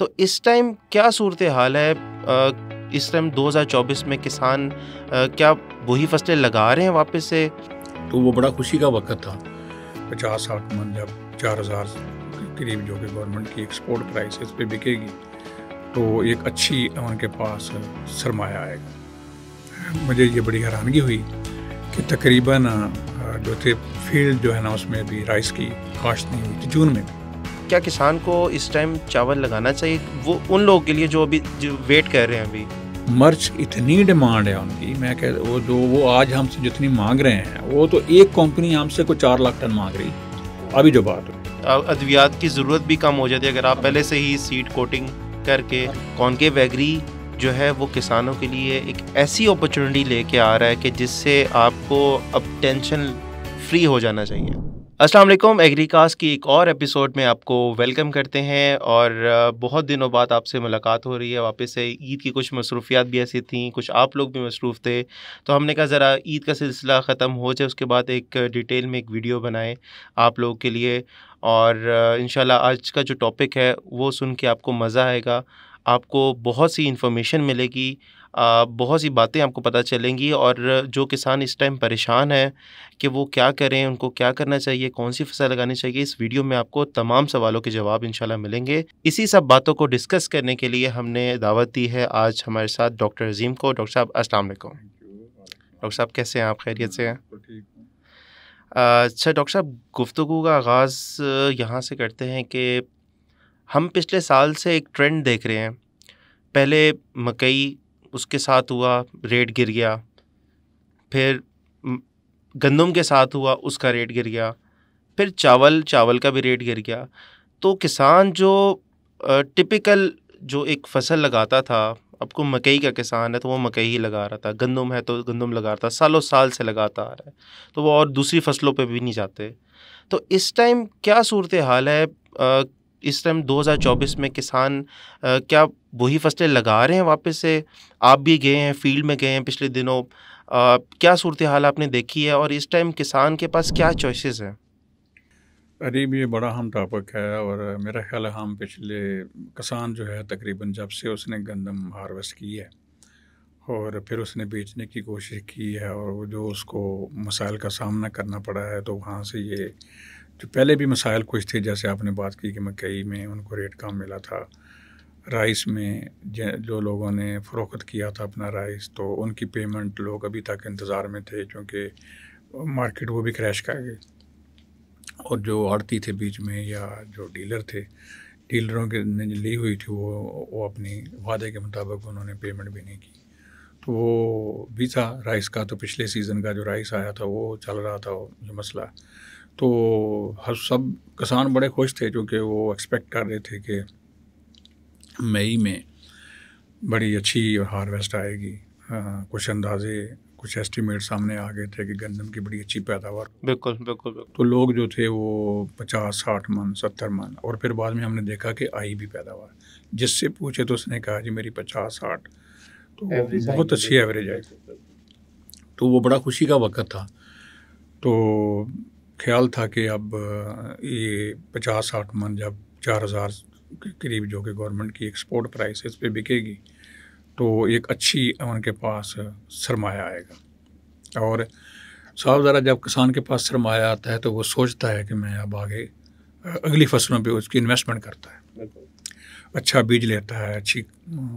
تو اس ٹائم کیا صورت حال ہے اس ٹائم دو ہزار چوبیس میں کسان کیا وہی فصلیں لگا رہے ہیں واپس سے تو وہ بڑا خوشی کا وقت تھا پچاس ساٹھ من جب چار ہزار کے قریب جو کہ گورنمنٹ کی ایکسپورٹ پرائسز پہ بکے گی تو ایک اچھی ان کے پاس سرمایہ آئے گا مجھے یہ بڑی حیرانگی ہوئی کہ تقریباً جو تھے فیلڈ جو ہے نا اس میں بھی رائس کی کاشت نہیں ہوئی تھی جون میں بھی کیا کسان کو اس ٹائم چاول لگانا چاہیے وہ ان لوگوں کے لیے جو ابھی جو ویٹ کر رہے ہیں ابھی مرچ اتنی ڈیمانڈ ہے ان کی میں کہہ وہ جو وہ آج ہم سے جتنی مانگ رہے ہیں وہ تو ایک کمپنی ہم سے کوئی چار لاکھ ٹن مانگ رہی ابھی جو بات ہے ادویات کی ضرورت بھی کم ہو جاتی ہے اگر آپ پہلے سے ہی سیڈ کوٹنگ کر کے کون کے جو ہے وہ کسانوں کے لیے ایک ایسی اپرچونیٹی لے کے آ رہا ہے کہ جس سے آپ کو اب ٹینشن فری ہو جانا چاہیے السلام علیکم ایگری کاسٹ کی ایک اور ایپیسوڈ میں آپ کو ویلکم کرتے ہیں اور بہت دنوں بعد آپ سے ملاقات ہو رہی ہے واپس سے عید کی کچھ مصروفیات بھی ایسی تھیں کچھ آپ لوگ بھی مصروف تھے تو ہم نے کہا ذرا عید کا سلسلہ ختم ہو جائے اس کے بعد ایک ڈیٹیل میں ایک ویڈیو بنائیں آپ لوگوں کے لیے اور انشاءاللہ آج کا جو ٹاپک ہے وہ سن کے آپ کو مزہ آئے گا آپ کو بہت سی انفارمیشن ملے گی بہت سی باتیں آپ کو پتہ چلیں گی اور جو کسان اس ٹائم پریشان ہے کہ وہ کیا کریں ان کو کیا کرنا چاہیے کون سی فصل لگانی چاہیے اس ویڈیو میں آپ کو تمام سوالوں کے جواب انشاءاللہ ملیں گے اسی سب باتوں کو ڈسکس کرنے کے لیے ہم نے دعوت دی ہے آج ہمارے ساتھ ڈاکٹر عظیم کو ڈاکٹر صاحب السلام علیکم ڈاکٹر صاحب کیسے ہیں آپ خیریت سے ہیں اچھا ڈاکٹر صاحب گفتگو کا آغاز یہاں سے کرتے ہیں کہ ہم پچھلے سال سے ایک ٹرینڈ دیکھ رہے ہیں پہلے مکئی اس کے ساتھ ہوا ریٹ گر گیا پھر گندم کے ساتھ ہوا اس کا ریٹ گر گیا پھر چاول چاول کا بھی ریٹ گر گیا تو کسان جو ٹپیکل جو ایک فصل لگاتا تھا اب کو مکئی کا کسان ہے تو وہ مکئی ہی لگا رہا تھا گندم ہے تو گندم لگا رہا تھا سالوں سال سے لگاتا آ رہا ہے تو وہ اور دوسری فصلوں پہ بھی نہیں جاتے تو اس ٹائم کیا صورت حال ہے اس ٹائم دو ہزار چوبیس میں کسان کیا وہی فصلیں لگا رہے ہیں واپس سے آپ بھی گئے ہیں فیلڈ میں گئے ہیں پچھلے دنوں کیا صورت حال آپ نے دیکھی ہے اور اس ٹائم کسان کے پاس کیا چوائسیز ہیں قریب یہ بڑا اہم ٹاپک ہے اور میرا خیال ہے ہم پچھلے کسان جو ہے تقریباً جب سے اس نے گندم ہارویسٹ کی ہے اور پھر اس نے بیچنے کی کوشش کی ہے اور جو اس کو مسائل کا سامنا کرنا پڑا ہے تو وہاں سے یہ جو پہلے بھی مسائل کچھ تھے جیسے آپ نے بات کی کہ مکئی میں ان کو ریٹ کم ملا تھا رائس میں جو لوگوں نے فروخت کیا تھا اپنا رائس تو ان کی پیمنٹ لوگ ابھی تک انتظار میں تھے کیونکہ مارکیٹ وہ بھی کریش کر گئی اور جو آڑتی تھے بیچ میں یا جو ڈیلر تھے ڈیلروں کے نے لی ہوئی تھی وہ اپنی وعدے کے مطابق انہوں نے پیمنٹ بھی نہیں کی تو وہ بھی تھا رائس کا تو پچھلے سیزن کا جو رائس آیا تھا وہ چل رہا تھا جو مسئلہ تو ہر سب کسان بڑے خوش تھے جو کہ وہ ایکسپیکٹ کر رہے تھے کہ مئی میں بڑی اچھی ہارویسٹ آئے گی کچھ اندازے کچھ ایسٹیمیٹ سامنے آ گئے تھے کہ گندم کی بڑی اچھی پیداوار بالکل بالکل تو لوگ جو تھے وہ پچاس ساٹھ من ستر من اور پھر بعد میں ہم نے دیکھا کہ آئی بھی پیداوار جس سے پوچھے تو اس نے کہا جی میری پچاس ساٹھ تو بہت اچھی ایوریج آئی تو وہ بڑا خوشی کا وقت تھا تو خیال تھا کہ اب یہ پچاس ساٹھ من جب چار ہزار کے قریب جو کہ گورنمنٹ کی ایکسپورٹ پرائس اس پہ بکے گی تو ایک اچھی ان کے پاس سرمایہ آئے گا اور صاف ذرا جب کسان کے پاس سرمایہ آتا ہے تو وہ سوچتا ہے کہ میں اب آگے اگلی فصلوں پہ اس کی انویسٹمنٹ کرتا ہے اچھا بیج لیتا ہے اچھی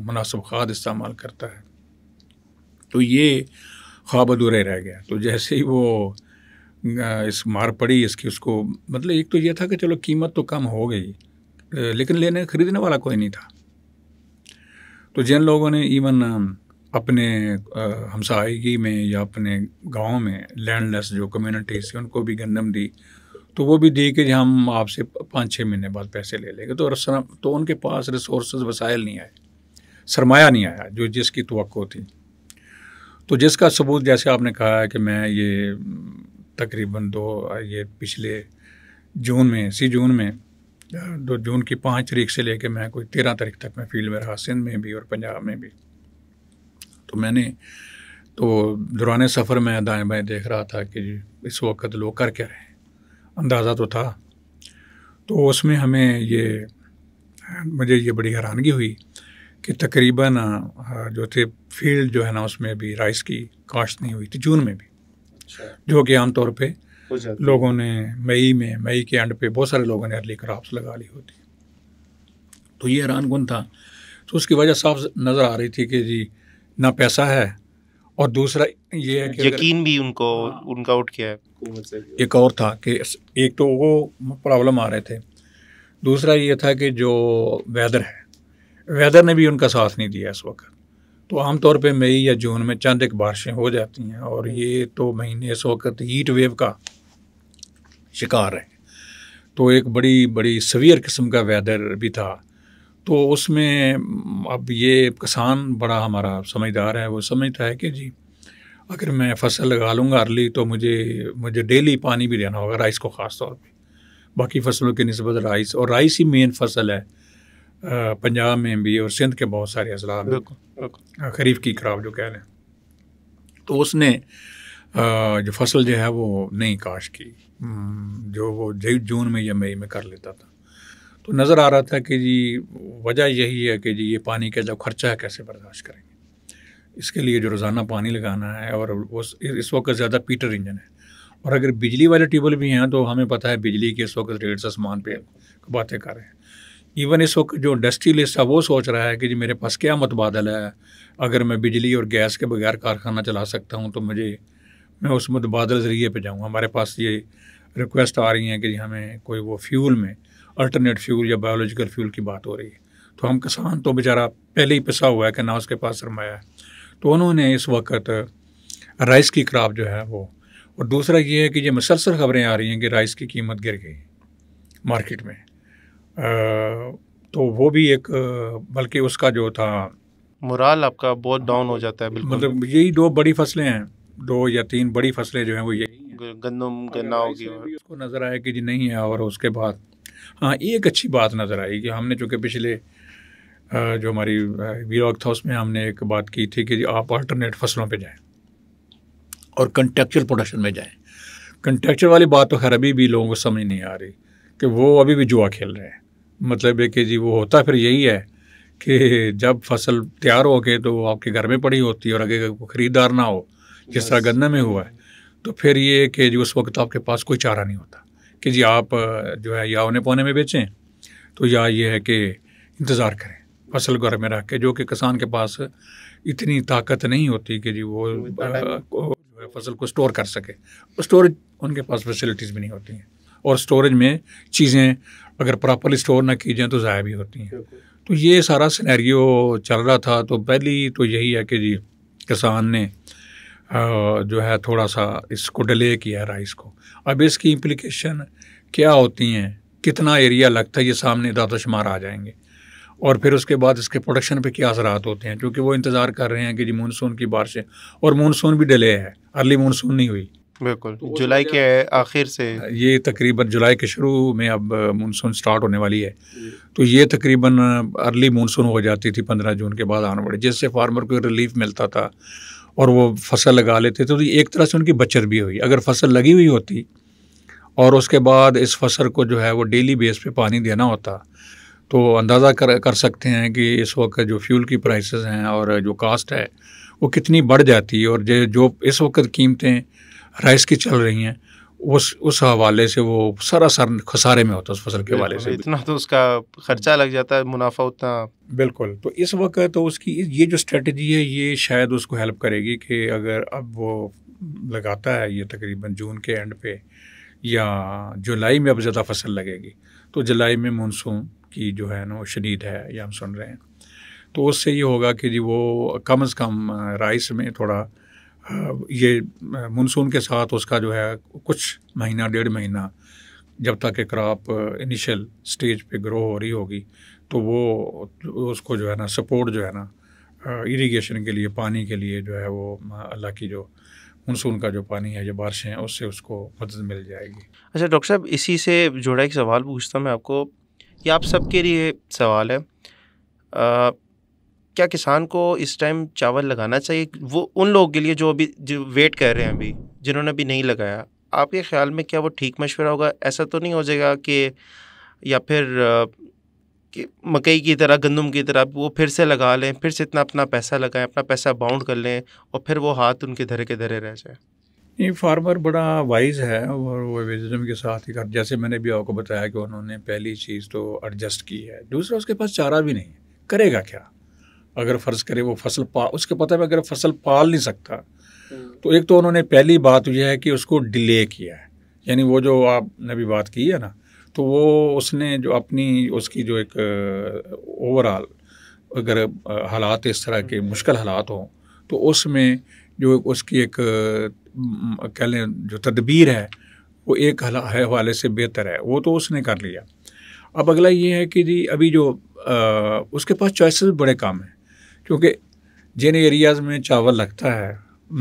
مناسب کھاد استعمال کرتا ہے تو یہ خواب ادھورے رہ گیا تو جیسے ہی وہ اس مار پڑی اس کی اس کو مطلب ایک تو یہ تھا کہ چلو قیمت تو کم ہو گئی لیکن لینے خریدنے والا کوئی نہیں تھا تو جن لوگوں نے ایون اپنے ہمسائیگی میں یا اپنے گاؤں میں لینڈ لیس جو کمیونٹیز ہیں ان کو بھی گندم دی تو وہ بھی دی کہ جی ہم آپ سے پانچ چھ مہینے بعد پیسے لے لیں گے تو تو ان کے پاس ریسورسز وسائل نہیں آئے سرمایہ نہیں آیا جو جس کی توقع تھی تو جس کا ثبوت جیسے آپ نے کہا ہے کہ میں یہ تقریباً دو یہ پچھلے جون میں سی جون میں دو جون کی پانچ تاریخ سے لے کے میں کوئی تیرہ تاریخ تک میں فیلڈ میں رہا سندھ میں بھی اور پنجاب میں بھی تو میں نے تو دوران سفر میں دائیں بائیں دیکھ رہا تھا کہ اس وقت لوگ کر کے ہیں اندازہ تو تھا تو اس میں ہمیں یہ مجھے یہ بڑی حیرانگی ہوئی کہ تقریباً جو تھے فیلڈ جو ہے نا اس میں بھی رائس کی کاشت نہیں ہوئی تھی جون میں بھی اچھا۔ جو کہ عام طور پہ لوگوں نے مئی میں مئی کے اینڈ پہ بہت سارے لوگوں نے ارلی کراپس لگا لی ہوتی تو یہ حیران کن تھا تو اس کی وجہ صاف نظر آ رہی تھی کہ جی نہ پیسہ ہے اور دوسرا یہ ہے کہ یقین بھی ان ہاں۔ ان کو کا اٹھ ہے ایک اور تھا کہ ایک تو وہ پرابلم آ رہے تھے دوسرا یہ تھا کہ جو ویدر ہے ویدر نے بھی ان کا ساتھ نہیں دیا اس وقت تو عام طور پہ مئی یا جون میں چند ایک بارشیں ہو جاتی ہیں اور یہ تو مہینے اس وقت ہیٹ ویو کا شکار ہے تو ایک بڑی بڑی سویر قسم کا ویدر بھی تھا تو اس میں اب یہ کسان بڑا ہمارا سمجھدار ہے وہ سمجھتا ہے کہ جی اگر میں فصل لگا لوں گا ارلی تو مجھے مجھے ڈیلی پانی بھی دینا ہوگا رائس کو خاص طور پہ باقی فصلوں کی نسبت رائس اور رائس ہی مین فصل ہے پنجاب میں بھی اور سندھ کے بہت سارے اضلاع بالکل خریف کی کراپ جو کہہ لیں تو اس نے جو فصل جو ہے وہ نہیں کاش کی جو وہ جی، جون میں یا مئی میں کر لیتا تھا تو نظر آ رہا تھا کہ جی وجہ یہی ہے کہ جی یہ پانی کا جو خرچہ ہے کیسے برداشت کریں گے اس کے لیے جو روزانہ پانی لگانا ہے اور اس اس وقت زیادہ پیٹر انجن ہے اور اگر بجلی والے ٹیوب ویل بھی ہیں تو ہمیں پتہ ہے بجلی کے اس وقت ریٹس آسمان پہ باتیں کر رہے ہیں ایون اس وقت جو انڈسٹریلسٹ ہے وہ سوچ رہا ہے کہ جی میرے پاس کیا متبادل ہے اگر میں بجلی اور گیس کے بغیر کارخانہ چلا سکتا ہوں تو مجھے میں اس متبادل ذریعے پہ جاؤں ہمارے پاس یہ ریکویسٹ آ رہی ہیں کہ جی ہمیں کوئی وہ فیول میں الٹرنیٹ فیول یا بایولوجیکل فیول کی بات ہو رہی ہے تو ہم کسان تو بیچارہ پہلے ہی پسا ہوا ہے کہ نہ اس کے پاس سرمایہ ہے تو انہوں نے اس وقت رائس کی کراپ جو ہے وہ اور دوسرا یہ ہے کہ یہ مسلسل خبریں آ رہی ہیں کہ رائس کی قیمت گر گئی مارکیٹ میں تو وہ بھی ایک بلکہ اس کا جو تھا مرال آپ کا بہت ڈاؤن ہو جاتا ہے بالکل مطلب یہی دو بڑی فصلیں ہیں دو یا تین بڑی فصلیں جو ہیں وہ یہی گندم گنا ہوگی اس کو نظر آیا کہ جی نہیں ہے اور اس کے بعد ہاں ایک اچھی بات نظر آئی کہ ہم نے چونکہ پچھلے جو ہماری ویروک تھا اس میں ہم نے ایک بات کی تھی کہ جی آپ آلٹرنیٹ فصلوں پہ جائیں اور کنٹیکچر پروڈکشن میں جائیں کنٹیکچر والی بات تو خیر ابھی بھی لوگوں کو سمجھ نہیں آ رہی کہ وہ ابھی بھی جوا کھیل رہے ہیں مطلب ہے کہ جی وہ ہوتا پھر یہی ہے کہ جب فصل تیار ہو کے تو وہ آپ کے گھر میں پڑی ہوتی ہے اور اگر خریدار نہ ہو جس طرح گنا میں ہوا ہے تو پھر یہ کہ جی اس وقت آپ کے پاس کوئی چارہ نہیں ہوتا کہ جی آپ جو ہے یا انہیں پونے میں بیچیں تو یا یہ ہے کہ انتظار کریں فصل گھر میں رکھ کے جو کہ کسان کے پاس اتنی طاقت نہیں ہوتی کہ جی وہ جو ہے فصل کو اسٹور کر سکے اسٹوریج ان کے پاس فیسلٹیز بھی نہیں ہوتی ہیں اور اسٹوریج میں چیزیں اگر پراپرلی اسٹور نہ کی جائیں تو ضائع بھی ہوتی ہیں تو یہ سارا سینیریو چل رہا تھا تو پہلی تو یہی ہے کہ جی کسان نے جو ہے تھوڑا سا اس کو ڈیلے کیا ہے رائس کو اب اس کی امپلیکیشن کیا ہوتی ہیں کتنا ایریا لگتا ہے یہ سامنے داد و شمار آ جائیں گے اور پھر اس کے بعد اس کے پروڈکشن پہ کیا اثرات ہوتے ہیں کیونکہ وہ انتظار کر رہے ہیں کہ جی مونسون کی بارشیں اور مونسون بھی ڈیلے ہے ارلی مونسون نہیں ہوئی بالکل جولائی کے آخر سے یہ تقریباً جولائی کے شروع میں اب مونسون سٹارٹ ہونے والی ہے جی۔ تو یہ تقریباً ارلی مونسون ہو جاتی تھی پندرہ جون کے بعد آنے پڑے جس سے فارمر کو ریلیف ملتا تھا اور وہ فصل لگا لیتے تو ایک طرح سے ان کی بچت بھی ہوئی اگر فصل لگی ہوئی ہوتی اور اس کے بعد اس فصل کو جو ہے وہ ڈیلی بیس پہ پانی دینا ہوتا تو اندازہ کر سکتے ہیں کہ اس وقت جو فیول کی پرائسز ہیں اور جو کاسٹ ہے وہ کتنی بڑھ جاتی ہے اور جو اس وقت قیمتیں رائس کی چل رہی ہیں اس اس حوالے سے وہ سراسر خسارے میں ہوتا ہے اس فصل کے حوالے سے اتنا تو اس کا خرچہ لگ جاتا ہے منافع اتنا بالکل تو اس وقت تو اس کی یہ جو اسٹریٹجی ہے یہ شاید اس کو ہیلپ کرے گی کہ اگر اب وہ لگاتا ہے یہ تقریباً جون کے اینڈ پہ یا جولائی میں اب زیادہ فصل لگے گی تو جولائی میں مونسون کی جو ہے نا وہ شدید ہے یہ ہم سن رہے ہیں تو اس سے یہ ہوگا کہ جی وہ کم از کم رائس میں تھوڑا یہ منسون کے ساتھ اس کا جو ہے کچھ مہینہ ڈیڑھ مہینہ جب تک کہ کراپ انیشیل اسٹیج پہ گرو ہو رہی ہوگی تو وہ اس کو جو ہے نا سپورٹ جو ہے نا اریگیشن کے لیے پانی کے لیے جو ہے وہ اللہ کی جو منسون کا جو پانی ہے جو بارشیں ہیں اس سے اس کو مدد مل جائے گی اچھا ڈاکٹر صاحب اسی سے جوڑا ایک سوال پوچھتا ہوں میں آپ کو یہ آپ سب کے لیے سوال ہے کیا کسان کو اس ٹائم چاول لگانا چاہیے وہ ان لوگوں کے لیے جو ابھی جو ویٹ کر رہے ہیں ابھی جنہوں نے ابھی نہیں لگایا آپ کے خیال میں کیا وہ ٹھیک مشورہ ہوگا ایسا تو نہیں ہو جائے گا کہ یا پھر کہ مکئی کی طرح گندم کی طرح وہ پھر سے لگا لیں پھر سے اتنا اپنا پیسہ لگائیں اپنا پیسہ باؤنڈ کر لیں اور پھر وہ ہاتھ ان کے دھرے کے دھرے رہ جائیں یہ فارمر بڑا وائز ہے اور وہ ویزم کے ساتھ ہی جیسے میں نے بھی آپ کو بتایا کہ انہوں نے پہلی چیز تو ایڈجسٹ کی ہے دوسرا اس کے پاس چارہ بھی نہیں کرے گا کیا اگر فرض کرے وہ فصل پا اس کے پتہ میں اگر فصل پال نہیں سکتا تو ایک تو انہوں نے پہلی بات یہ ہے کہ اس کو ڈیلے کیا ہے یعنی وہ جو آپ نے بھی بات کی ہے نا تو وہ اس نے جو اپنی اس کی جو ایک اوور آل اگر حالات اس طرح کے مشکل حالات ہوں تو اس میں جو اس کی ایک کہہ لیں جو تدبیر ہے وہ ایک حوالے سے بہتر ہے وہ تو اس نے کر لیا اب اگلا یہ ہے کہ جی ابھی جو اس کے پاس چوائسیز بڑے کام ہیں کیونکہ جن ایریاز میں چاول لگتا ہے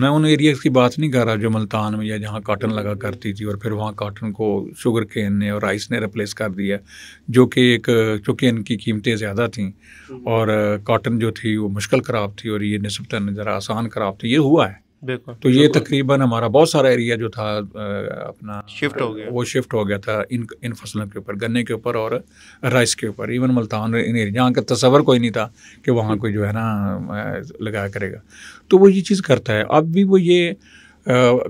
میں ان ایریاز کی بات نہیں کر رہا جو ملتان میں یا جہاں کاٹن لگا کرتی تھی اور پھر وہاں کاٹن کو شوگر کین نے اور رائس نے ریپلیس کر دیا جو کہ ایک چونکہ ان کی قیمتیں زیادہ تھیں اور کاٹن جو تھی وہ مشکل خراب تھی اور یہ نسبتاً ذرا آسان خراب تھی یہ ہوا ہے بالکل تو یہ تقریباً ہمارا بہت سارا ایریا جو تھا اپنا شفٹ ہو گیا وہ شفٹ ہو گیا تھا ان ان فصلوں کے اوپر گنے کے اوپر اور رائس کے اوپر ایون ملتان ان جہاں کا تصور کوئی نہیں تھا کہ وہاں کوئی جو ہے نا لگایا کرے گا تو وہ یہ چیز کرتا ہے اب بھی وہ یہ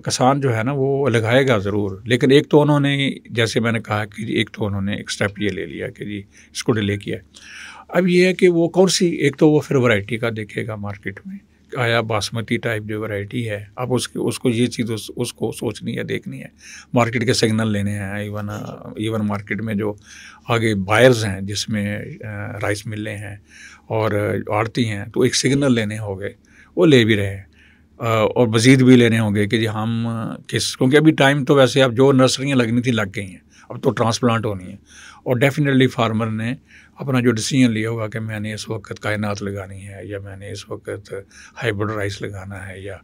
کسان جو ہے نا وہ لگائے گا ضرور لیکن ایک تو انہوں نے جیسے میں نے کہا کہ جی ایک تو انہوں نے ایک اسٹیپ یہ لے لیا کہ جی اس کو ڈیلے کیا اب یہ ہے کہ وہ کون سی ایک تو وہ پھر ورائٹی کا دیکھے گا مارکیٹ میں آیا باسمتی ٹائپ جو ورائٹی ہے اب اس اس کو یہ چیز اس اس کو سوچنی ہے دیکھنی ہے مارکیٹ کے سگنل لینے ہیں ایون ایون مارکیٹ میں جو آگے بائرز ہیں جس میں رائس ملیں ہیں اور آڑتی ہیں تو ایک سگنل لینے ہو گئے وہ لے بھی رہے اور مزید بھی لینے ہوں گے کہ جی ہم کس کیونکہ ابھی ٹائم تو ویسے اب جو نرسریاں لگنی تھیں لگ گئی ہیں اب تو ٹرانسپلانٹ ہونی ہے اور ڈیفینیٹلی فارمر نے اپنا جو ڈسیزن لیا ہوگا کہ میں نے اس وقت کائنات لگانی ہے یا میں نے اس وقت ہائبرڈ رائس لگانا ہے یا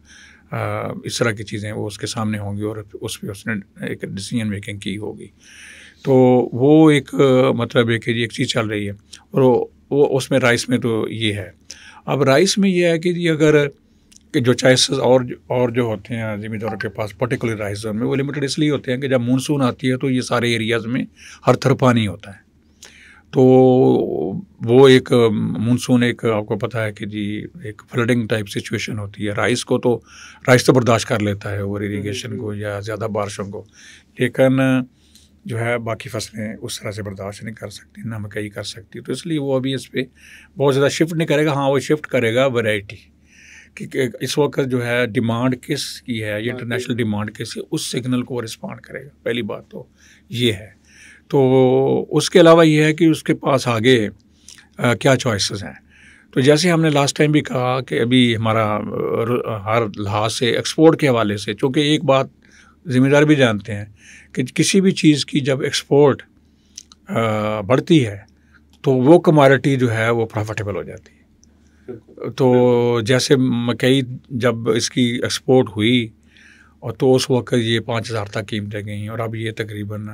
اس طرح کی چیزیں وہ اس کے سامنے ہوں گی اور اس پہ اس نے ایک ڈسیزن میکنگ کی ہوگی تو وہ ایک مطلب ہے کہ ایک چیز چل رہی ہے اور وہ اس میں رائس میں تو یہ ہے اب رائس میں یہ ہے کہ جی اگر کہ جو چوائسیز اور جو اور جو ہوتے ہیں عظیمی دور کے پاس پرٹیکولر رائس زون میں وہ لمیٹڈ اس لیے ہوتے ہیں کہ جب مونسون آتی ہے تو یہ سارے ایریاز میں ہر تھر پانی ہوتا ہے تو وہ ایک مونسون ایک آپ کو پتہ ہے کہ جی ایک فلڈنگ ٹائپ سچویشن ہوتی ہے رائس کو تو رائس تو برداشت کر لیتا ہے اوور اریگیشن کو یا زیادہ بارشوں کو لیکن جو ہے باقی فصلیں اس طرح سے برداشت نہیں کر سکتی نہ مکئی کر سکتی تو اس لیے وہ ابھی اس پہ بہت زیادہ شفٹ نہیں کرے گا ہاں وہ شفٹ کرے گا ورائٹی کہ اس وقت جو ہے ڈیمانڈ کس کی ہے انٹرنیشنل ہاں، ڈیمانڈ کس اس سگنل کو رسپانڈ کرے گا پہلی بات تو یہ ہے تو اس کے علاوہ یہ ہے کہ اس کے پاس آگے کیا چوائسیز ہیں تو جیسے ہم نے لاسٹ ٹائم بھی کہا کہ ابھی ہمارا ہر لحاظ سے ایکسپورٹ کے حوالے سے چونکہ ایک بات ذمہ دار بھی جانتے ہیں کہ کسی بھی چیز کی جب ایکسپورٹ بڑھتی ہے تو وہ کمارٹی جو ہے وہ پروفٹیبل ہو جاتی ہے تو جیسے مکئی جب اس کی ایکسپورٹ ہوئی اور تو اس وقت یہ پانچ ہزار تک قیمتیں گئی ہیں اور اب یہ تقریباً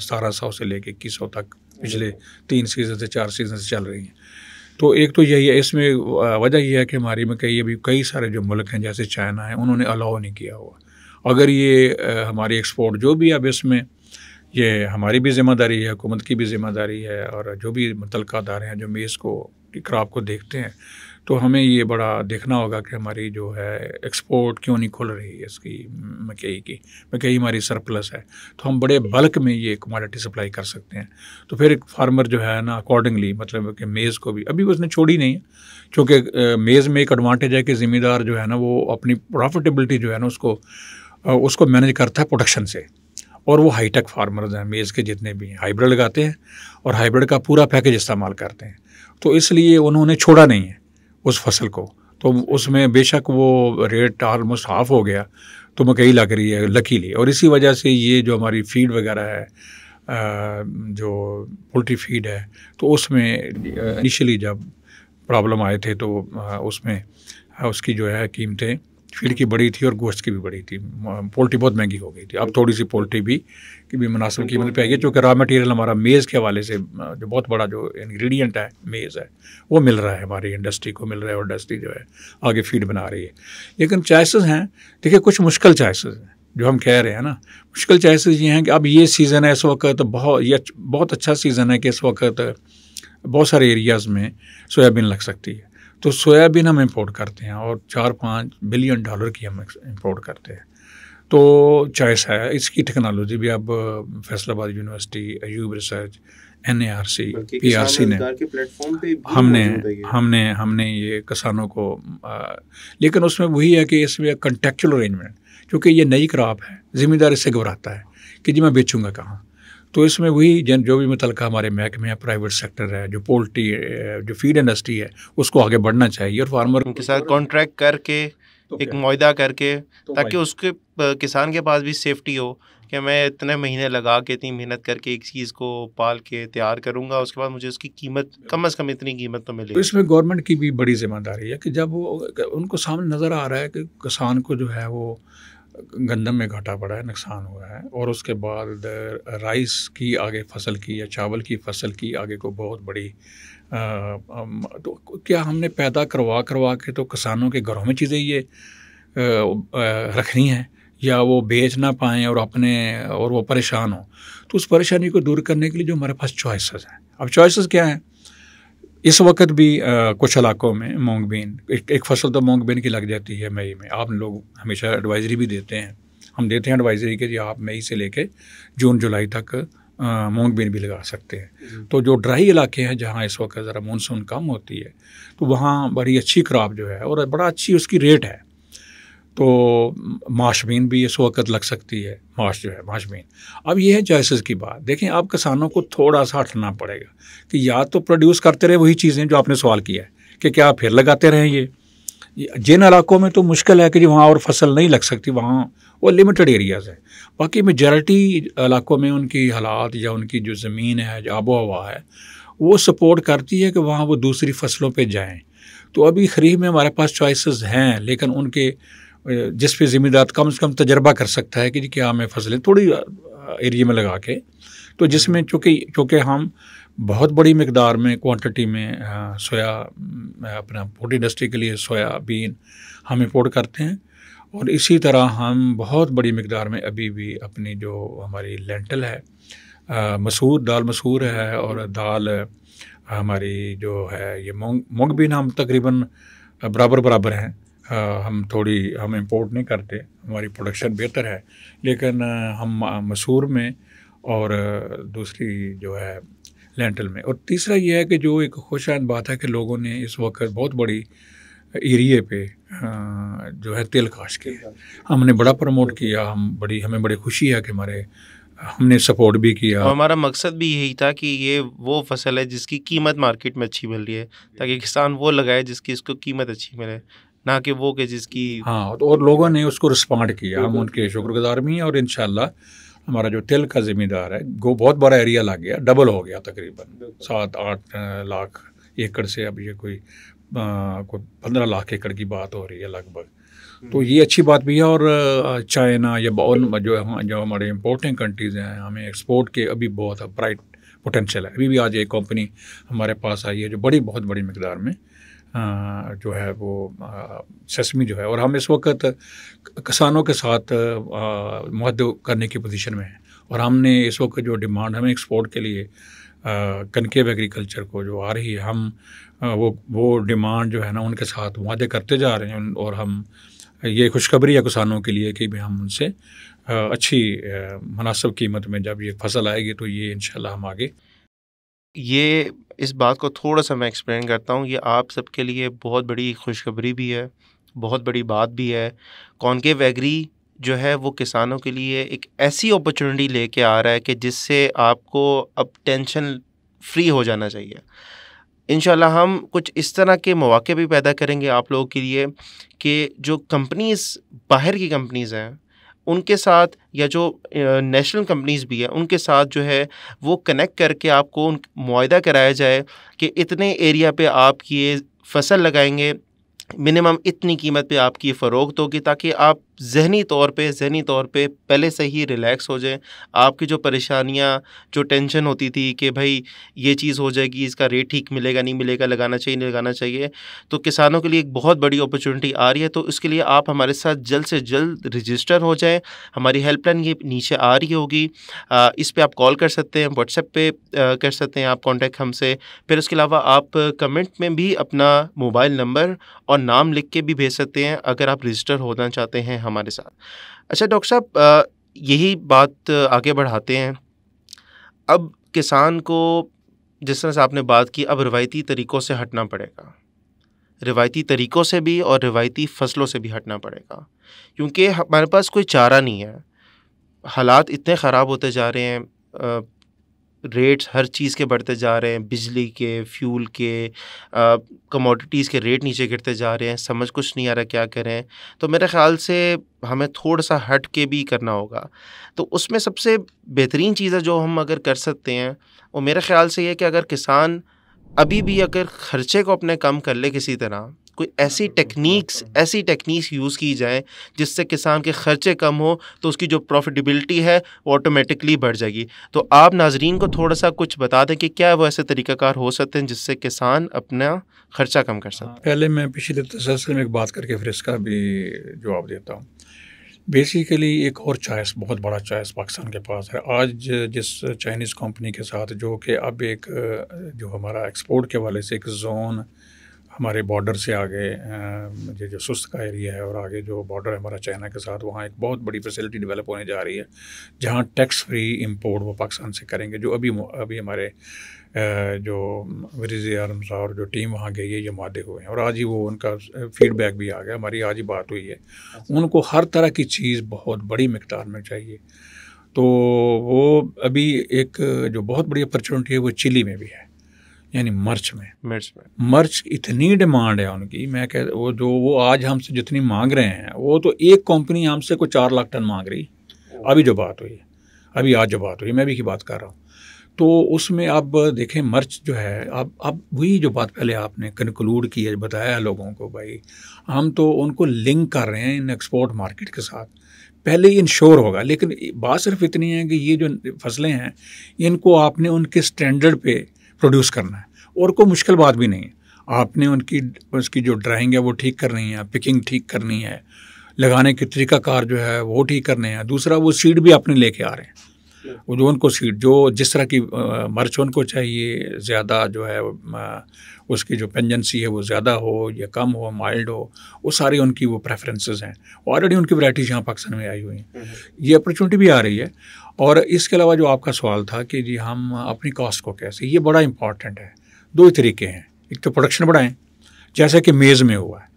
سترہ سو سے لے کے اکیس سو تک پچھلے تین سیزن سے چار سیزن سے چل رہی ہیں تو ایک تو یہی ہے اس میں وجہ یہ ہے کہ ہماری میں کئی ابھی کئی سارے جو ملک ہیں جیسے چائنا ہے انہوں نے الاؤ نہیں کیا ہوا اگر یہ ہماری ایکسپورٹ جو بھی اب اس میں یہ ہماری بھی ذمہ داری ہے حکومت کی بھی ذمہ داری ہے اور جو بھی متعلقہ دار ہیں جو میز کو کراپ کو دیکھتے ہیں تو ہمیں یہ بڑا دیکھنا ہوگا کہ ہماری جو ہے ایکسپورٹ کیوں نہیں کھل رہی ہے اس کی مکئی کی مکئی ہماری سرپلس ہے تو ہم بڑے بلک میں یہ کمالٹی سپلائی کر سکتے ہیں تو پھر ایک فارمر جو ہے نا اکارڈنگلی مطلب کہ میز کو بھی ابھی اس نے چھوڑی نہیں ہے چونکہ میز میں ایک ایڈوانٹیج ہے کہ ذمہ دار جو ہے نا وہ اپنی پروفٹیبلٹی جو ہے نا اس کو اس کو مینیج کرتا ہے پروڈکشن سے اور وہ ہائی ٹیک فارمرز ہیں میز کے جتنے بھی ہیں ہائبریڈ لگاتے ہیں اور ہائیبریڈ کا پورا پیکیج استعمال کرتے ہیں تو اس لیے انہوں نے چھوڑا نہیں ہے اس فصل کو تو اس میں بے شک وہ ریٹ آلموسٹ ہاف ہو گیا تو مکئی لگ رہی ہے لکی لی اور اسی وجہ سے یہ جو ہماری فیڈ وغیرہ ہے جو پولٹری فیڈ ہے تو اس میں انیشلی جب پرابلم آئے تھے تو اس میں اس کی جو ہے قیمتیں فیڈ کی بڑی تھی اور گوشت کی بھی بڑی تھی پولٹری بہت مہنگی ہو گئی تھی اب تھوڑی سی پولٹری بھی کی بھی مناسب قیمت پہ آئی ہے چونکہ را مٹیریل ہمارا میز کے حوالے سے جو بہت بڑا جو انگریڈینٹ ہے میز ہے وہ مل رہا ہے ہماری انڈسٹری کو مل رہا ہے اور انڈسٹری جو ہے آگے فیڈ بنا رہی ہے لیکن چوائسیز ہیں دیکھیے کچھ مشکل چوائسیز ہیں جو ہم کہہ رہے ہیں نا مشکل چوائسیز یہ ہیں کہ اب یہ سیزن ہے اس وقت بہت یہ بہت اچھا سیزن ہے کہ اس وقت بہت سارے ایریاز میں سویابین لگ سکتی ہے تو سویابین ہم امپورٹ کرتے ہیں اور چار پانچ بلین ڈالر کی ہم امپورٹ کرتے ہیں تو چوائس ہے اس کی ٹیکنالوجی بھی اب Faisalabad university Ayub research N A R C P R C نے ہم نے ہم نے ہم نے یہ کسانوں کو لیکن اس میں وہی ہے کہ اس میں کنٹیکچل ارینجمنٹ کیونکہ یہ نئی کراپ ہے ذمہ دار اس سے گھبراتا ہے کہ جی میں بیچوں گا کہاں تو اس میں وہی جن جو بھی متعلقہ ہمارے محکمے ہیں پرائیویٹ سیکٹر ہے جو پولٹری جو فیڈ انڈسٹری ہے اس کو آگے بڑھنا چاہیے اور فارمر کے ساتھ کانٹریکٹ کر کے ایک معاہدہ کر کے تاکہ اس کے کسان کے پاس بھی سیفٹی ہو کہ میں اتنے مہینے لگا کے اتنی محنت کر کے ایک چیز کو پال کے تیار کروں گا اس کے بعد مجھے اس کی قیمت کم از کم اتنی قیمت تو ملے اس میں گورنمنٹ کی بھی بڑی ذمہ داری ہے کہ جب وہ ان کو سامنے نظر آ رہا ہے کہ کسان کو جو ہے وہ گندم میں گھاٹا پڑا ہے نقصان ہوا ہے اور اس کے بعد رائس کی آگے فصل کی یا چاول کی فصل کی آگے کو بہت بڑی تو کیا ہم نے پیدا کروا کروا کے تو کسانوں کے گھروں میں چیزیں یہ رکھنی ہیں یا وہ بیچ نہ پائیں اور اپنے اور وہ پریشان ہوں تو اس پریشانی کو دور کرنے کے لیے جو ہمارے پاس چوائسیز ہیں اب چوائسیز کیا ہیں اس وقت بھی کچھ علاقوں میں مونگ بین ایک فصل تو مونگ بین کی لگ جاتی ہے مئی میں آپ لوگ ہمیشہ ایڈوائزری بھی دیتے ہیں ہم دیتے ہیں ایڈوائزری کے جی آپ مئی سے لے کے جون جولائی تک مونگ بین بھی لگا سکتے ہیں جی۔ تو جو ڈرائی علاقے ہیں جہاں اس وقت ذرا مونسون کم ہوتی ہے تو وہاں بڑی اچھی کراپ جو ہے اور بڑا اچھی اس کی ریٹ ہے تو ماشبین بھی اس وقت لگ سکتی ہے معاش جو ہے ماشبین اب یہ ہے چوائسیز کی بات دیکھیں آپ کسانوں کو تھوڑا سا ہٹنا پڑے گا کہ یا تو پروڈیوس کرتے رہے وہی چیزیں جو آپ نے سوال کیا ہے کہ کیا پھر لگاتے رہیں یہ جن علاقوں میں تو مشکل ہے کہ جی وہاں اور فصل نہیں لگ سکتی وہاں وہ لمیٹڈ ایریاز ہیں باقی میجارٹی علاقوں میں ان کی حالات یا ان کی جو زمین ہے جو آب و ہوا ہے وہ سپورٹ کرتی ہے کہ وہاں وہ دوسری فصلوں پہ جائیں تو ابھی خریف میں ہمارے پاس چوائسیز ہیں لیکن ان کے جس پہ ذمہ دار کم از کم تجربہ کر سکتا ہے کہ جی کیا ہمیں فصلیں تھوڑی ایریے میں لگا کے تو جس میں چونکہ چونکہ ہم بہت بڑی مقدار میں کوانٹٹی میں سویا اپنا فوڈ انڈسٹری کے لیے سویا بین ہم امپورٹ کرتے ہیں اور اسی طرح ہم بہت بڑی مقدار میں ابھی بھی اپنی جو ہماری لینٹل ہے مسور دال مسور ہے اور دال ہماری جو ہے یہ مونگ مونگ بین ہم تقریباً برابر برابر ہیں ہم تھوڑی ہم امپورٹ نہیں کرتے ہماری پروڈکشن بہتر ہے لیکن ہم مسور میں اور دوسری جو ہے لینٹل میں اور تیسرا یہ ہے کہ جو ایک خوش آئند بات ہے کہ لوگوں نے اس وقت بہت بڑی ایریے پہ جو ہے تیل کاش کے ہے ہم نے بڑا پروموٹ کیا ہم بڑی ہمیں بڑی خوشی ہے کہ ہمارے ہم نے سپورٹ بھی کیا ہمارا مقصد بھی یہی تھا کہ یہ وہ فصل ہے جس کی قیمت مارکیٹ میں اچھی مل رہی ہے تاکہ کسان وہ لگائے جس کی اس کو قیمت اچھی ملے نہ کہ وہ کہ جس کی ہاں اور لوگوں نے اس کو رسپانڈ کیا ہم ان کے شکر گزار بھی ہیں اور ان شاء اللہ ہمارا جو تیل کا ذمہ دار ہے وہ بہت بڑا ایریا لگ گیا ڈبل ہو گیا تقریباً سات آٹھ لاکھ ایکڑ سے اب یہ کوئی کوئی پندرہ لاکھ ایکڑ کی بات ہو رہی ہے لگ بھگ تو یہ اچھی بات بھی ہے اور چائنا یا جو ہمارے امپورٹنگ کنٹریز ہیں ہمیں ایکسپورٹ کے ابھی بہت برائٹ پوٹینشیل ہے ابھی بھی آج ایک کمپنی ہمارے پاس آئی ہے جو بڑی بہت بڑی مقدار میں جو ہے وہ سسمی جو ہے اور ہم اس وقت کسانوں کے ساتھ معاہدے کرنے کی پوزیشن میں ہیں اور ہم نے اس وقت جو ڈیمانڈ ہمیں ایکسپورٹ کے لیے کنکیب ایگریکلچر کو جو آ رہی ہے ہم وہ وہ ڈیمانڈ جو ہے نا ان کے ساتھ معاہدے کرتے جا رہے ہیں اور ہم یہ خوشخبری ہے کسانوں کے لیے کہ بھی ہم ان سے اچھی مناسب قیمت میں جب یہ فصل آئے گی تو یہ انشاءاللہ ہم آگے یہ اس بات کو تھوڑا سا میں ایکسپلین کرتا ہوں یہ آپ سب کے لیے بہت بڑی خوشخبری بھی ہے بہت بڑی بات بھی ہے کونکیو ویگری جو ہے وہ کسانوں کے لیے ایک ایسی اپرچونیٹی لے کے آ رہا ہے کہ جس سے آپ کو اب ٹینشن فری ہو جانا چاہیے ان شاء اللہ ہم کچھ اس طرح کے مواقع بھی پیدا کریں گے آپ لوگوں کے لیے کہ جو کمپنیز باہر کی کمپنیز ہیں ان کے ساتھ یا جو نیشنل کمپنیز بھی ہیں ان کے ساتھ جو ہے وہ کنیکٹ کر کے آپ کو ان معاہدہ کرایا جائے کہ اتنے ایریا پہ آپ یہ فصل لگائیں گے منیمم اتنی قیمت پہ آپ کی یہ فروخت ہوگی تاکہ آپ ذہنی طور پہ ذہنی طور پہ پہلے سے ہی ریلیکس ہو جائیں آپ کی جو پریشانیاں جو ٹینشن ہوتی تھی کہ بھائی یہ چیز ہو جائے گی اس کا ریٹ ٹھیک ملے گا نہیں ملے گا لگانا چاہیے نہیں لگانا چاہیے تو کسانوں کے لیے ایک بہت بڑی اپرچونیٹی آ رہی ہے تو اس کے لیے آپ ہمارے ساتھ جلد سے جلد رجسٹر ہو جائیں ہماری ہیلپ لائن یہ نیچے آ رہی ہوگی اس پہ آپ کال کر سکتے ہیں واٹس ایپ پہ کر سکتے ہیں آپ کانٹیکٹ ہم سے پھر اس کے علاوہ آپ کمنٹ میں بھی اپنا موبائل نمبر اور نام لکھ کے بھی بھیج سکتے ہیں اگر آپ رجسٹر ہونا چاہتے ہیں ہم ہمارے ساتھ اچھا ڈاکٹر صاحب یہی بات آگے بڑھاتے ہیں اب کسان کو جس طرح سے آپ نے بات کی اب روایتی طریقوں سے ہٹنا پڑے گا روایتی طریقوں سے بھی اور روایتی فصلوں سے بھی ہٹنا پڑے گا کیونکہ ہمارے پاس کوئی چارہ نہیں ہے حالات اتنے خراب ہوتے جا رہے ہیں ریٹس ہر چیز کے بڑھتے جا رہے ہیں بجلی کے فیول کے کموڈیٹیز کے ریٹ نیچے گرتے جا رہے ہیں سمجھ کچھ نہیں آ رہا کیا کریں تو میرے خیال سے ہمیں تھوڑا سا ہٹ کے بھی کرنا ہوگا تو اس میں سب سے بہترین چیز ہے جو ہم اگر کر سکتے ہیں وہ میرے خیال سے یہ کہ اگر کسان ابھی بھی اگر خرچے کو اپنے کم کر لے کسی طرح کوئی ایسی ٹیکنیکس ایسی ٹیکنیکس یوز کی جائیں جس سے کسان کے خرچے کم ہو تو اس کی جو پروفیٹیبلٹی ہے وہ آٹومیٹکلی بڑھ جائے گی تو آپ ناظرین کو تھوڑا سا کچھ بتا دیں کہ کیا وہ ایسے طریقہ کار ہو سکتے ہیں جس سے کسان اپنا خرچہ کم کر سکتے ہیں پہلے میں پچھلے تسلسل میں ایک بات کر کے پھر اس کا بھی جواب دیتا ہوں بیسیکلی ایک اور چوائس بہت بڑا چوائس پاکستان کے پاس ہے آج جس چائنیز کمپنی کے ساتھ جو کہ اب ایک جو ہمارا ایکسپورٹ کے والے سے ایک زون ہمارے باڈر سے آگے یہ جو سست کا ایریا ہے اور آگے جو باڈر ہے ہمارا چائنا کے ساتھ وہاں ایک بہت بڑی فیسلٹی ڈیولپ ہونے جا رہی ہے جہاں ٹیکس فری امپورٹ وہ پاکستان سے کریں گے جو ابھی ابھی ہمارے جو وزیر عالم صاحب اور جو ٹیم وہاں گئی ہے یہ مادے ہوئے ہیں اور آج ہی وہ ان کا فیڈ بیک بھی آ گیا ہماری آج ہی بات ہوئی ہے اچھا۔ ان کو ہر طرح کی چیز بہت بڑی مقدار میں چاہیے تو وہ ابھی ایک جو بہت بڑی اپرچونیٹی ہے وہ چلی میں بھی ہے یعنی مرچ میں مرچ میں مرچ اتنی ڈیمانڈ ہے ان کی میں کہ وہ جو وہ آج ہم سے جتنی مانگ رہے ہیں وہ تو ایک کمپنی ہم سے کوئی چار لاکھ ٹن مانگ رہی ابھی جو بات ہوئی ابھی آج جو بات ہوئی میں بھی کی بات کر رہا ہوں تو اس میں اب دیکھیں مرچ جو ہے اب اب وہی جو بات پہلے آپ نے کنکلوڈ کی ہے بتایا لوگوں کو بھائی ہم تو ان کو لنک کر رہے ہیں ان ایکسپورٹ مارکیٹ کے ساتھ پہلے ہی انشور ہوگا لیکن بات صرف اتنی ہے کہ یہ جو فصلیں ہیں ان کو آپ نے ان کے اسٹینڈرڈ پہ پروڈیوس کرنا ہے اور کوئی مشکل بات بھی نہیں ہے آپ نے ان کی اس کی جو ڈرائنگ ہے وہ ٹھیک کرنی ہے پکنگ ٹھیک کرنی ہے لگانے کے طریقہ کار جو ہے وہ ٹھیک کرنے ہیں دوسرا وہ سیڈ بھی اپنے لے کے آ رہے ہیں وہ جو ان کو سیٹ جو جس طرح کی مرچ ان کو چاہیے زیادہ جو ہے اس کی جو پینجنسی ہے وہ زیادہ ہو یا کم ہو مائلڈ ہو وہ ساری ان کی وہ پریفرنسز ہیں آلریڈی ان کی ورائٹیز یہاں پاکستان میں آئی ہوئی ہیں یہ اپرچونیٹی بھی آ رہی ہے اور اس کے علاوہ جو آپ کا سوال تھا کہ جی ہم اپنی کاسٹ کو کیسے یہ بڑا امپورٹنٹ ہے دو ہی طریقے ہیں ایک تو پروڈکشن بڑھائیں جیسا کہ میز میں ہوا ہے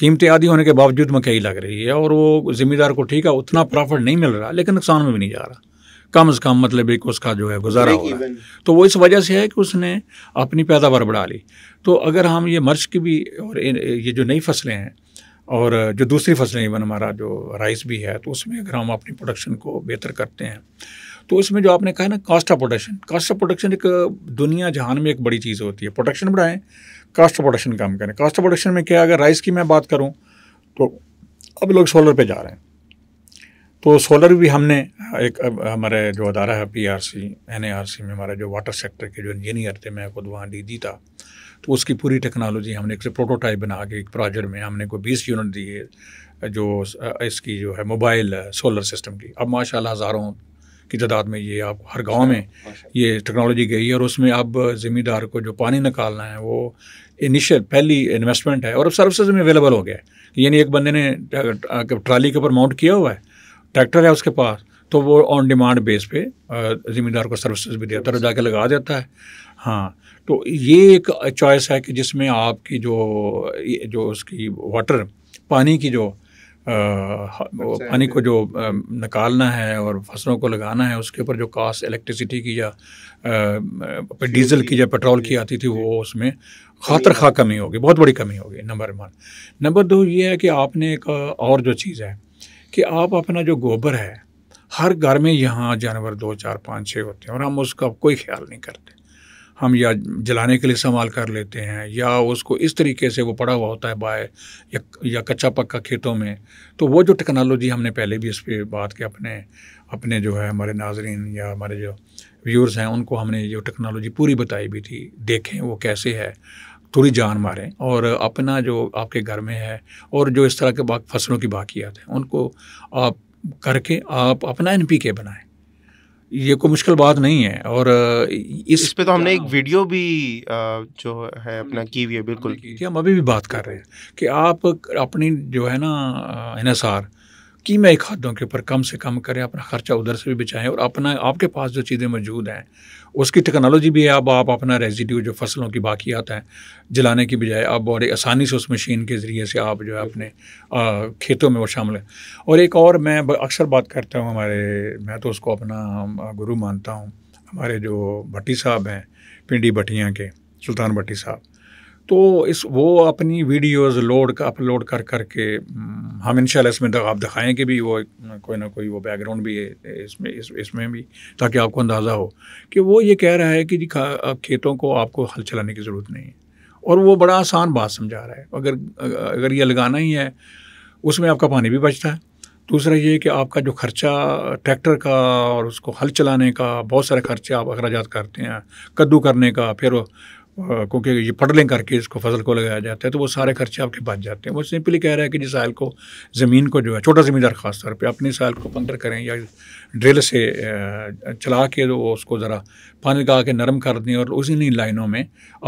قیمتیں آدھی ہونے کے باوجود مکئی لگ رہی ہے اور وہ ذمہ دار کو ٹھیک ہے اتنا پرافٹ نہیں مل رہا لیکن نقصان میں بھی نہیں جا رہا کم از کم مطلب ایک اس کا جو ہے گزارا ہوا تو وہ اس وجہ سے ہے کہ اس نے اپنی پیداوار بڑھا لی تو اگر ہم یہ مرچ کی بھی اور یہ جو نئی فصلیں ہیں اور جو دوسری فصلیں ایون ہمارا جو رائس بھی ہے تو اس میں اگر ہم اپنی پروڈکشن کو بہتر کرتے ہیں تو اس میں جو آپ نے کہا نا cost of production cost of production ایک دنیا جہان میں ایک بڑی چیز ہوتی ہے پروڈکشن بڑھائیں کاسٹ آف پروڈکشن کم کریں کاسٹ آف پروڈکشن میں کیا اگر رائس کی میں بات کروں تو اب لوگ سولر پہ جا رہے ہیں تو سولر بھی ہم نے ایک ہمارے جو ادارہ ہے P R C N A R C میں ہمارے جو واٹر سیکٹر کے جو انجینئر تھے میں خود وہاں ڈی دی تھا تو اس کی پوری ٹیکنالوجی ہم نے ایک پروٹوٹائپ بنا کے ایک پروجیکٹ میں ہم نے کوئی بیس یونٹ دی ہے جو اس کی جو ہے موبائل سولر سسٹم کی اب ماشاء اللہ ہزاروں کی تعداد میں یہ آپ ہر گاؤں میں یہ ٹیکنالوجی گئی ہے اور اس میں اب زمیندار کو جو پانی نکالنا ہے وہ انیشیل پہلی انویسٹمنٹ ہے اور اب سروسز میں اویلیبل ہو گیا ہے یعنی ایک بندے نے ٹرالی کے اوپر ماؤنٹ کیا ہوا ہے ٹریکٹر ہے اس کے پاس تو وہ آن ڈیمانڈ بیس پہ زمیندار کو سروسز بھی دیتا ہے جا کے لگا دیتا ہے ہاں تو یہ ایک چوائس ہے کہ جس میں آپ کی جو جو اس کی واٹر پانی کی جو اچھا، اچھا، پانی کو اچھا۔ جو نکالنا ہے اور فصلوں کو لگانا ہے اس کے اوپر جو کاسٹ الیکٹریسٹی کی یا ڈیزل کی یا پٹرول کی جی، آتی تھی جی۔ وہ اس میں خاطر خواہ کمی ہوگی بہت بڑی کمی ہوگی نمبر ون نمبر دو یہ ہے کہ آپ نے ایک اور جو چیز ہے کہ آپ اپنا جو گوبر ہے ہر گھر میں یہاں جانور دو چار پانچ چھ ہوتے ہیں اور ہم اس کا کوئی خیال نہیں کرتے ہم یا جلانے کے لیے استعمال کر لیتے ہیں یا اس کو اس طریقے سے وہ پڑا ہوا ہوتا ہے بائے یا کچا پکا کھیتوں میں تو وہ جو ٹیکنالوجی ہم نے پہلے بھی اس پہ بات کے اپنے اپنے جو ہے ہمارے ناظرین یا ہمارے جو ویورز ہیں ان کو ہم نے جو ٹیکنالوجی پوری بتائی بھی تھی دیکھیں وہ کیسے ہے تھوڑی جان ماریں اور اپنا جو آپ کے گھر میں ہے اور جو اس طرح کے فصلوں کی باقیات ہیں ان کو آپ کر کے آپ اپنا این پی کے بنائیں یہ کوئی مشکل بات نہیں ہے اور اس پہ تو ہم نے ایک ویڈیو بھی جو ہے اپنا کی ہوئی ہے بالکل ہم ابھی بھی بات کر رہے ہیں کہ آپ اپنی جو ہے نا انحصار قیمے کھادوں کے اوپر کم سے کم کریں اپنا خرچہ ادھر سے بھی بچائیں اور اپنا آپ کے پاس جو چیزیں موجود ہیں اس کی ٹیکنالوجی بھی ہے اب آپ اپنا ریزیڈیو جو فصلوں کی باقیات ہیں جلانے کی بجائے اب بڑی آسانی سے اس مشین کے ذریعے سے آپ جو ہے اپنے کھیتوں میں وہ شامل ہیں اور ایک اور میں اکثر بات کرتا ہوں ہمارے میں تو اس کو اپنا گرو مانتا ہوں ہمارے جو بھٹی صاحب ہیں پنڈی بھٹیاں کے سلطان بھٹی صاحب تو اس وہ اپنی ویڈیوز لوڈ اپلوڈ کر کر کے ہم ان شاء اللہ اس میں آپ دکھائیں کہ بھی وہ کوئی نہ کوئی وہ بیک گراؤنڈ بھی ہے اس میں اس اس میں بھی تاکہ آپ کو اندازہ ہو کہ وہ یہ کہہ رہا ہے کہ جی کھیتوں کو آپ کو ہل چلانے کی ضرورت نہیں ہے اور وہ بڑا آسان بات سمجھا رہا ہے اگر اگر یہ لگانا ہی ہے اس میں آپ کا پانی بھی بچتا ہے دوسرا یہ کہ آپ کا جو خرچہ ٹریکٹر کا اور اس کو ہل چلانے کا بہت سارے خرچے آپ اخراجات کرتے ہیں کدو کرنے کا پھر کیونکہ یہ پڈلنگ کر کے اس کو فصل کو لگایا جاتا ہے تو وہ سارے خرچے آپ کے بچ جاتے ہیں وہ سمپلی کہہ رہا ہے کہ جس جی سائل کو زمین کو جو ہے چھوٹا زمیندار خاص طور پہ اپنی سائل کو پنکر کریں یا ڈرل سے چلا کے وہ اس کو ذرا پانی لگا کے نرم کر دیں اور اسی لائنوں میں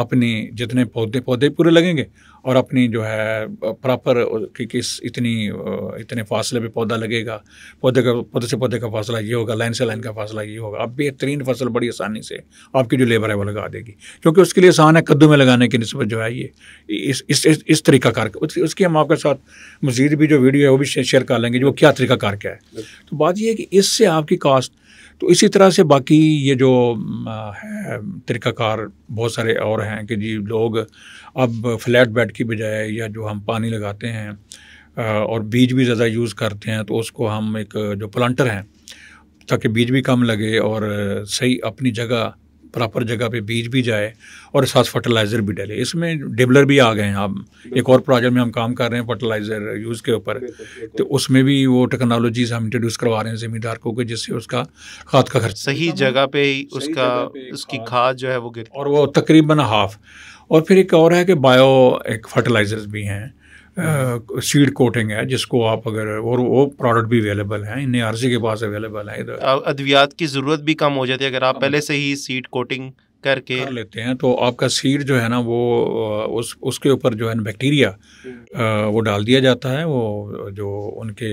اپنی جتنے پودے پودے پورے لگیں گے اور اپنی جو ہے پراپر کہ کس اتنی اتنے فاصلے پہ پودا لگے گا پودے کا پودے سے پودے کا فاصلہ یہ ہوگا لائن سے لائن کا فاصلہ یہ ہوگا اب بہترین فصل بڑی آسانی سے آپ کی جو لیبر ہے وہ لگا دے گی کیونکہ اس کے لیے آسان ہے کدو میں لگانے کی نسبت جو ہے یہ اس اس اس طریقہ کار اس کی ہم آپ کے ساتھ مزید بھی جو ویڈیو ہے وہ بھی شیئر کر لیں گے جو کیا طریقہ کار کیا ہے تو بات یہ ہے کہ اس سے آپ کی کاسٹ تو اسی طرح سے باقی یہ جو ہے طریقہ کار بہت سارے اور ہیں کہ جی لوگ اب فلیٹ بیڈ کی بجائے یا جو ہم پانی لگاتے ہیں اور بیج بھی زیادہ یوز کرتے ہیں تو اس کو ہم ایک جو پلانٹر ہیں تاکہ بیج بھی کم لگے اور صحیح اپنی جگہ پراپر جگہ پہ بیج بھی جائے اور ساتھ فرٹیلائزر بھی ڈلے اس میں ڈیبلر بھی آ گئے ہیں آپ ایک اور پروجیکٹ میں ہم کام کر رہے ہیں فرٹیلائزر یوز کے اوپر تو اس میں بھی وہ ٹیکنالوجیز ہم انٹروڈیوس کروا رہے ہیں زمیندار کو کہ جس سے اس کا کھاد کا خرچ صحیح جگہ پہ اس کا اس کی کھاد جو ہے وہ گر اور وہ تقریباً ہاف اور پھر ایک اور ہے کہ بایو ایک فرٹیلائزرز بھی ہیں سیڈ کوٹنگ ہے جس کو آپ اگر اور وہ پروڈکٹ بھی اویلیبل ہیں ان عرضی کے پاس اویلیبل ہیں ادھر ادویات کی ضرورت بھی کم ہو جاتی ہے اگر آپ پہلے سے ہی سیڈ کوٹنگ کر کے لیتے ہیں تو آپ کا سیڈ جو ہے نا وہ اس اس کے اوپر جو ہے نا بیکٹیریا وہ ڈال دیا جاتا ہے وہ جو ان کے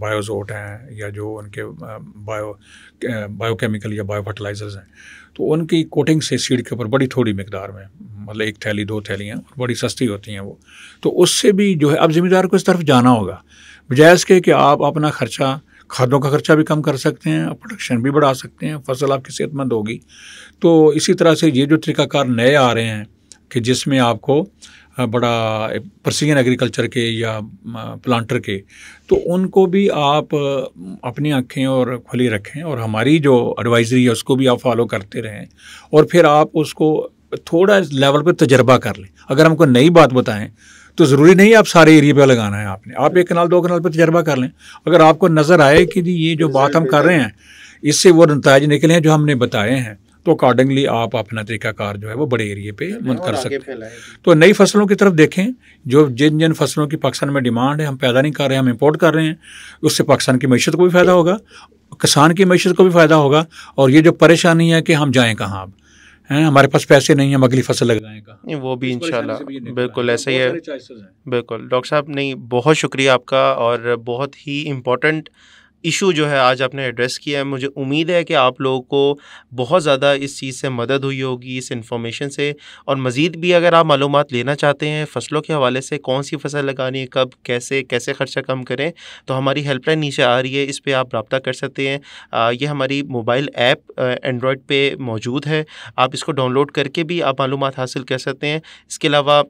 بایوزوٹ ہیں یا جو ان کے بایو بایو کیمیکل یا بایو فرٹیلائزرز ہیں تو ان کی کوٹنگ سے سیڑ کے اوپر بڑی تھوڑی مقدار میں مطلب ایک تھیلی دو تھیلیاں اور بڑی سستی ہوتی ہیں وہ تو اس سے بھی جو ہے اب ذمہ دار کو اس طرف جانا ہوگا بجائے اس کے کہ آپ اپنا خرچہ کھادوں کا خرچہ بھی کم کر سکتے ہیں اور پروڈکشن بھی بڑھا سکتے ہیں فصل آپ کی صحت مند ہوگی تو اسی طرح سے یہ جو طریقہ کار نئے آ رہے ہیں کہ جس میں آپ کو بڑا پرسین ایگریکلچر کے یا پلانٹر کے تو ان کو بھی آپ اپنی آنکھیں اور کھلی رکھیں اور ہماری جو ایڈوائزری ہے اس کو بھی آپ فالو کرتے رہیں اور پھر آپ اس کو تھوڑا لیول پہ تجربہ کر لیں اگر ہم کو نئی بات بتائیں تو ضروری نہیں آپ سارے ایریے پہ لگانا ہے آپ نے آپ ایک کنال دو کنال پہ تجربہ کر لیں اگر آپ کو نظر آئے کہ جی یہ جو بات ہم کر رہے ہیں اس سے وہ نتائج نکلے ہیں جو ہم نے بتائے ہیں تو اکارڈنگلی آپ اپنا طریقہ کار جو ہے وہ بڑے ایریے پہ من کر سکتے ہیں تو نئی فصلوں کی طرف دیکھیں جو جن جن فصلوں کی پاکستان میں ڈیمانڈ ہے ہم پیدا نہیں کر رہے ہیں ہم امپورٹ کر رہے ہیں اس سے پاکستان کی معیشت کو بھی فائدہ ہوگا کسان کی معیشت کو بھی فائدہ ہوگا اور یہ جو پریشانی ہے کہ ہم جائیں کہاں اب ہیں ہمارے پاس پیسے نہیں ہیں ہم اگلی فصل لگائے گا وہ بھی انشاءاللہ بالکل ایسا ہی ہے بالکل ڈاکٹر صاحب نہیں بہت شکریہ آپ کا اور بہت ہی امپورٹنٹ ایشو جو ہے آج آپ نے ایڈریس کیا ہے مجھے امید ہے کہ آپ لوگوں کو بہت زیادہ اس چیز سے مدد ہوئی ہوگی اس انفارمیشن سے اور مزید بھی اگر آپ معلومات لینا چاہتے ہیں فصلوں کے حوالے سے کون سی فصل لگانی ہے کب کیسے کیسے خرچہ کم کریں تو ہماری ہیلپ لائن نیچے آ رہی ہے اس پہ آپ رابطہ کر سکتے ہیں آ, یہ ہماری موبائل ایپ اینڈرائڈ پہ موجود ہے آپ اس کو ڈاؤن لوڈ کر کے بھی آپ معلومات حاصل کر سکتے ہیں اس کے علاوہ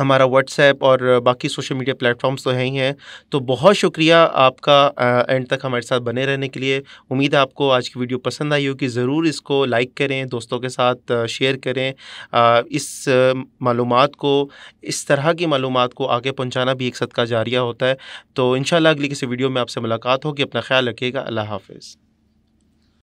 ہمارا واٹس ایپ اور باقی سوشل میڈیا فارمز تو ہیں ہی ہیں تو بہت شکریہ آپ کا اینڈ تک ہمارے ساتھ بنے رہنے کے لیے امید ہے آپ کو آج کی ویڈیو پسند آئی ہو کہ ضرور اس کو لائک کریں دوستوں کے ساتھ شیئر کریں اس معلومات کو اس طرح کی معلومات کو آگے پہنچانا بھی ایک صدقہ جاریہ ہوتا ہے تو انشاءاللہ اگلی کسی ویڈیو میں آپ سے ملاقات ہوگی اپنا خیال رکھیے گا اللہ حافظ